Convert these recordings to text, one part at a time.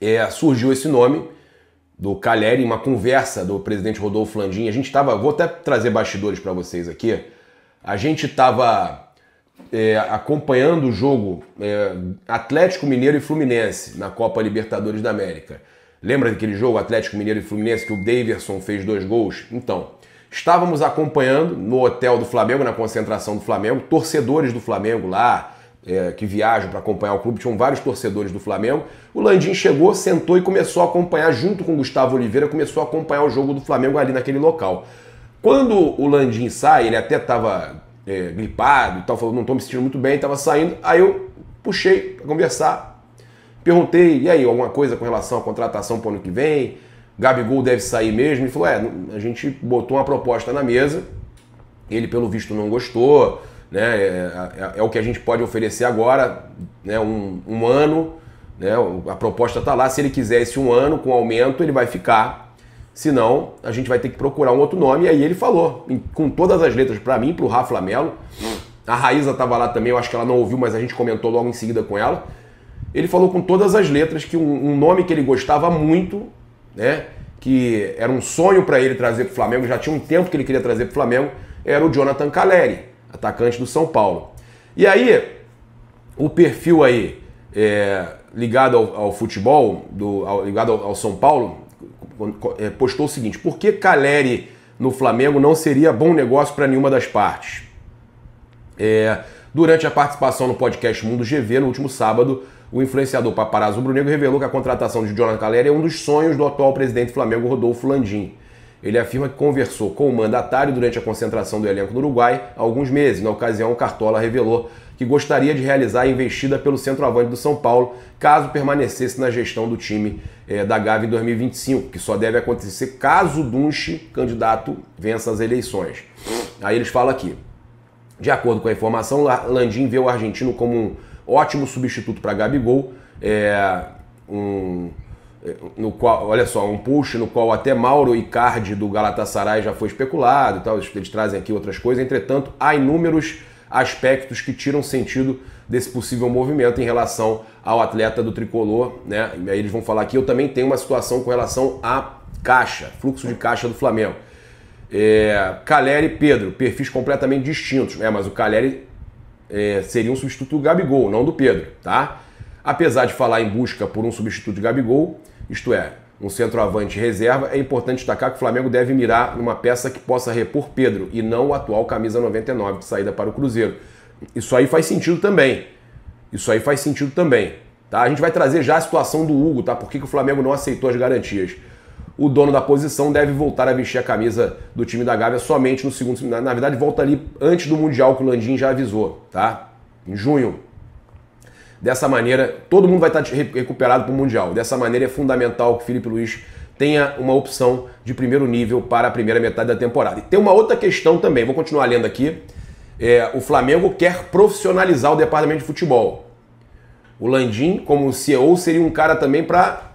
é, surgiu esse nome do Caleri, uma conversa do presidente Rodolfo Landim. A gente estava, vou até trazer bastidores para vocês aqui. A gente estava é, acompanhando o jogo é, Atlético Mineiro e Fluminense na Copa Libertadores da América. Lembra daquele jogo Atlético Mineiro e Fluminense que o Davidson fez dois gols? Então, estávamos acompanhando no hotel do Flamengo, na concentração do Flamengo, torcedores do Flamengo lá, é, que viajam para acompanhar o clube, tinham vários torcedores do Flamengo. O Landim chegou, sentou e começou a acompanhar, junto com o Gustavo Oliveira, começou a acompanhar o jogo do Flamengo ali naquele local. Quando o Landim sai, ele até estava é, gripado e tal, falou, não estou me sentindo muito bem, estava saindo. Aí eu puxei para conversar, perguntei, e aí, alguma coisa com relação à contratação para o ano que vem? Gabigol deve sair mesmo? Ele falou, é, a gente botou uma proposta na mesa, ele pelo visto não gostou, né? É, é, é o que a gente pode oferecer agora, né? um, um ano. Né? A proposta está lá. Se ele quiser esse um ano com aumento, ele vai ficar. Se não, a gente vai ter que procurar um outro nome. E aí ele falou, com todas as letras, para mim, para o Rafa Melo. A Raíza estava lá também, eu acho que ela não ouviu, mas a gente comentou logo em seguida com ela. Ele falou com todas as letras que um, um nome que ele gostava muito, né? que era um sonho para ele trazer para o Flamengo, já tinha um tempo que ele queria trazer para o Flamengo, era o Jonathan Caleri atacante do São Paulo. E aí, o perfil aí é, ligado ao, ao, futebol, do, ao, ligado ao, ao, São Paulo, é, postou o seguinte: por que Caleri no Flamengo não seria bom negócio para nenhuma das partes? É, durante a participação no podcast Mundo GV, no último sábado, o influenciador paparazzo Brunego revelou que a contratação de Jonathan Caleri é um dos sonhos do atual presidente do Flamengo, Rodolfo Landim. Ele afirma que conversou com o mandatário durante a concentração do elenco do Uruguai há alguns meses. Na ocasião, Cartola revelou que gostaria de realizar a investida pelo centroavante do São Paulo, caso permanecesse na gestão do time é, da Gávea em 2025, que só deve acontecer caso Dunche, candidato, vença as eleições. Aí eles falam aqui. De acordo com a informação, Landim vê o argentino como um ótimo substituto para Gabigol, é, um no qual, olha só, um push no qual até Mauro Icardi do Galatasaray já foi especulado e tal, eles trazem aqui outras coisas, entretanto, há inúmeros aspectos que tiram sentido desse possível movimento em relação ao atleta do tricolor, né? E aí eles vão falar que eu também tenho uma situação com relação a caixa, fluxo de caixa do Flamengo. É, Caleri e Pedro, perfis completamente distintos, né? Mas o Caleri é, seria um substituto do Gabigol, não do Pedro, tá? Apesar de falar em busca por um substituto de Gabigol, isto é, um centroavante reserva, é importante destacar que o Flamengo deve mirar numa peça que possa repor Pedro e não o atual camisa 99 de saída para o Cruzeiro. Isso aí faz sentido também. Isso aí faz sentido também. Tá? A gente vai trazer já a situação do Hugo, tá? Por que, que o Flamengo não aceitou as garantias? O dono da posição deve voltar a vestir a camisa do time da Gávea somente no segundo seminário. Na verdade, volta ali antes do Mundial que o Landim já avisou, tá? Em junho, Dessa maneira, todo mundo vai estar recuperado para o Mundial. Dessa maneira, é fundamental que o Felipe Luiz tenha uma opção de primeiro nível para a primeira metade da temporada. E tem uma outra questão também, vou continuar lendo aqui. É, o Flamengo quer profissionalizar o departamento de futebol. O Landim, como CEO, seria um cara também para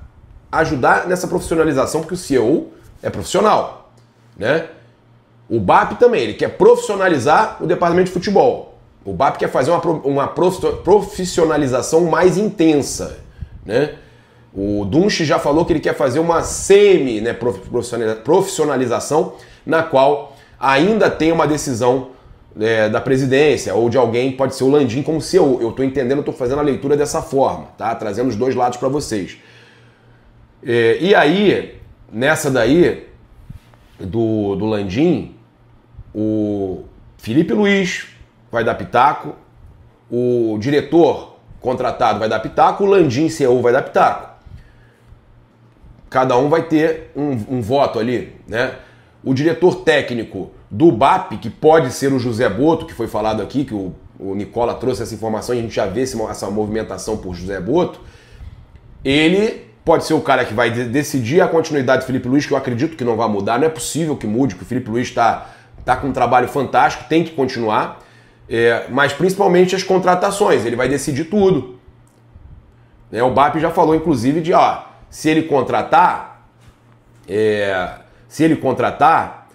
ajudar nessa profissionalização, porque o CEO é profissional, né? O BAP também, ele quer profissionalizar o departamento de futebol. O BAP quer fazer uma, uma profissionalização mais intensa, né? O Dunche já falou que ele quer fazer uma semi né, profissionalização, na qual ainda tem uma decisão é, da presidência ou de alguém, pode ser o Landim como CEO. Eu estou entendendo, estou fazendo a leitura dessa forma, tá? Trazendo os dois lados para vocês. É, e aí, nessa daí, do, do Landim, o Felipe Luiz vai dar pitaco, o diretor contratado vai dar pitaco, o Landim CEO vai dar pitaco. Cada um vai ter um, um voto ali, né? O diretor técnico do BAP, que pode ser o José Boto, que foi falado aqui, que o, o Nicola trouxe essa informação e a gente já vê essa movimentação por José Boto, ele pode ser o cara que vai decidir a continuidade do Felipe Luiz, que eu acredito que não vai mudar, não é possível que mude, que o Felipe Luiz está tá com um trabalho fantástico, tem que continuar é, mas principalmente as contratações, ele vai decidir tudo. Né? O BAP já falou, inclusive, de ó, se ele contratar, é, se ele contratar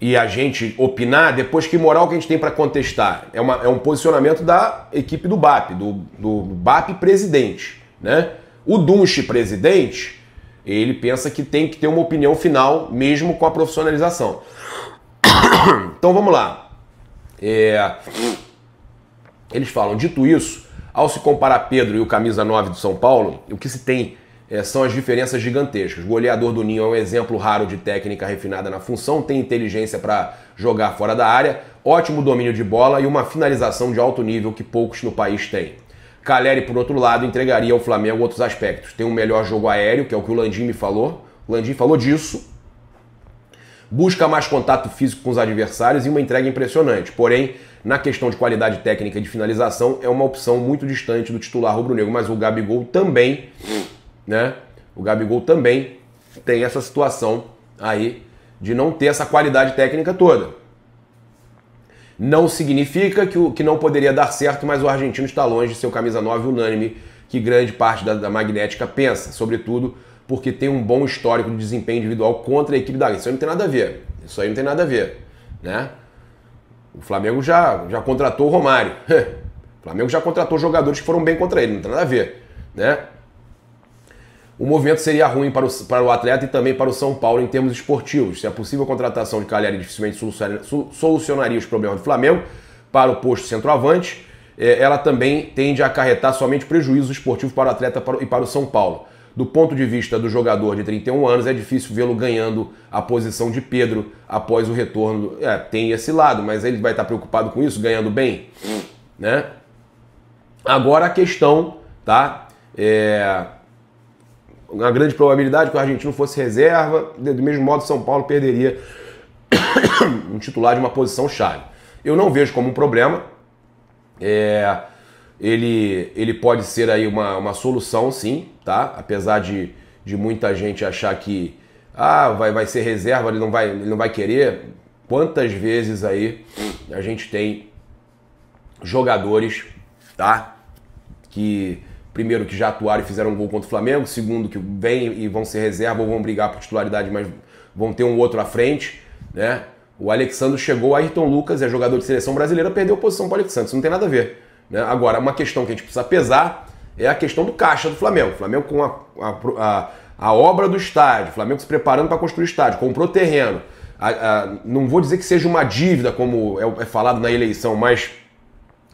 e a gente opinar, depois que moral que a gente tem para contestar? É, uma, é um posicionamento da equipe do BAP, do, do BAP presidente. Né? O Dunche presidente, ele pensa que tem que ter uma opinião final, mesmo com a profissionalização. Então vamos lá. É... Eles falam, dito isso, ao se comparar Pedro e o camisa 9 do São Paulo, o que se tem é, são as diferenças gigantescas. O goleador do Ninho é um exemplo raro de técnica refinada na função, tem inteligência para jogar fora da área, ótimo domínio de bola e uma finalização de alto nível que poucos no país têm. Caleri, por outro lado, entregaria ao Flamengo outros aspectos. Tem um melhor jogo aéreo, que é o que o Landim me falou. O Landim falou disso, busca mais contato físico com os adversários e uma entrega impressionante. Porém, na questão de qualidade técnica de finalização, é uma opção muito distante do titular rubro-negro. Mas o Gabigol também, né? O Gabigol também tem essa situação aí de não ter essa qualidade técnica toda. Não significa que, o, que não poderia dar certo, mas o argentino está longe de seu camisa 9 unânime, que grande parte da, da magnética pensa, sobretudo porque tem um bom histórico de desempenho individual contra a equipe da Isso aí não tem nada a ver. Isso aí não tem nada a ver, né? O Flamengo já, já contratou o Romário. o Flamengo já contratou jogadores que foram bem contra ele, não tem nada a ver, né? O movimento seria ruim para o, para o atleta e também para o São Paulo em termos esportivos. Se é a possível contratação de Calhari dificilmente solucionaria os problemas do Flamengo para o posto centroavante, eh, ela também tende a acarretar somente prejuízo esportivo para o atleta e para o São Paulo do ponto de vista do jogador de 31 anos, é difícil vê-lo ganhando a posição de Pedro após o retorno. É, tem esse lado, mas ele vai estar preocupado com isso, ganhando bem, né? Agora a questão, tá? É uma grande probabilidade que o argentino fosse reserva, do mesmo modo São Paulo perderia um titular de uma posição chave. Eu não vejo como um problema. É, ele, ele pode ser aí uma, uma solução, sim, tá? Apesar de, de muita gente achar que ah, vai, vai ser reserva, ele não vai, ele não vai querer. Quantas vezes aí a gente tem jogadores, tá? Que primeiro que já atuaram e fizeram um gol contra o Flamengo, segundo que vêm e vão ser reserva ou vão brigar por titularidade, mas vão ter um outro à frente, né? O Alexandre chegou, Ayrton Lucas é jogador de seleção brasileira, perdeu posição para o Alexandre, isso não tem nada a ver. Né? Agora, uma questão que a gente precisa pesar é a questão do caixa do Flamengo. O Flamengo com a, a, a obra do estádio, o Flamengo se preparando para construir o estádio, comprou terreno. A, a, não vou dizer que seja uma dívida, como é, é falado na eleição, mas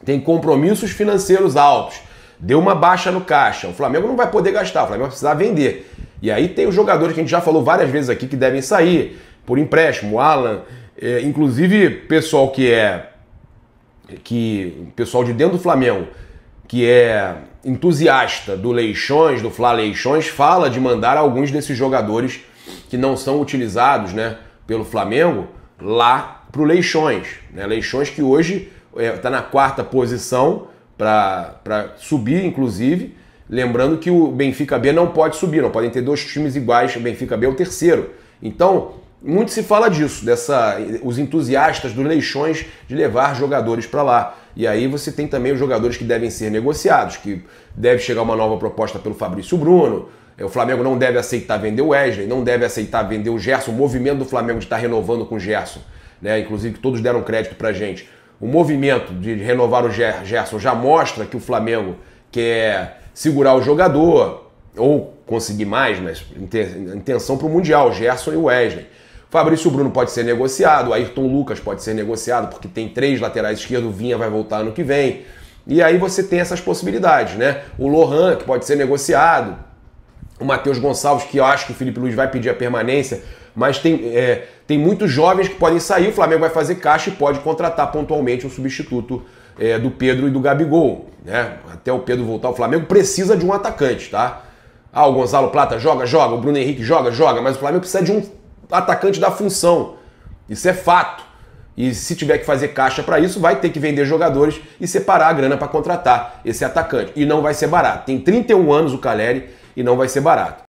tem compromissos financeiros altos. Deu uma baixa no caixa. O Flamengo não vai poder gastar, o Flamengo vai precisar vender. E aí tem os jogadores que a gente já falou várias vezes aqui que devem sair por empréstimo, Alan, é, inclusive pessoal que é que pessoal de dentro do Flamengo que é entusiasta do Leixões, do Flá Leixões, fala de mandar alguns desses jogadores que não são utilizados né, pelo Flamengo lá para o Leixões. Né? Leixões que hoje está é, tá na quarta posição para subir, inclusive. Lembrando que o Benfica B não pode subir, não podem ter dois times iguais, o Benfica B é o terceiro. Então, muito se fala disso, dessa, os entusiastas dos Leixões de levar jogadores para lá. E aí você tem também os jogadores que devem ser negociados, que deve chegar uma nova proposta pelo Fabrício Bruno. É, o Flamengo não deve aceitar vender o Wesley, não deve aceitar vender o Gerson. O movimento do Flamengo de estar renovando com o Gerson, né? inclusive que todos deram crédito para gente. O movimento de renovar o Gerson já mostra que o Flamengo quer segurar o jogador, ou conseguir mais, mas intenção para o Mundial, Gerson e Wesley. Fabrício Bruno pode ser negociado, Ayrton Lucas pode ser negociado, porque tem três laterais esquerdos, Vinha vai voltar ano que vem. E aí você tem essas possibilidades, né? O Lohan, que pode ser negociado, o Matheus Gonçalves, que eu acho que o Felipe Luiz vai pedir a permanência, mas tem, é, tem muitos jovens que podem sair, o Flamengo vai fazer caixa e pode contratar pontualmente um substituto é, do Pedro e do Gabigol. Né? Até o Pedro voltar ao Flamengo precisa de um atacante, tá? Ah, o Gonzalo Plata joga, joga, o Bruno Henrique joga, joga, mas o Flamengo precisa de um atacante da função. Isso é fato. E se tiver que fazer caixa para isso, vai ter que vender jogadores e separar a grana para contratar esse atacante. E não vai ser barato. Tem 31 anos o Caleri e não vai ser barato.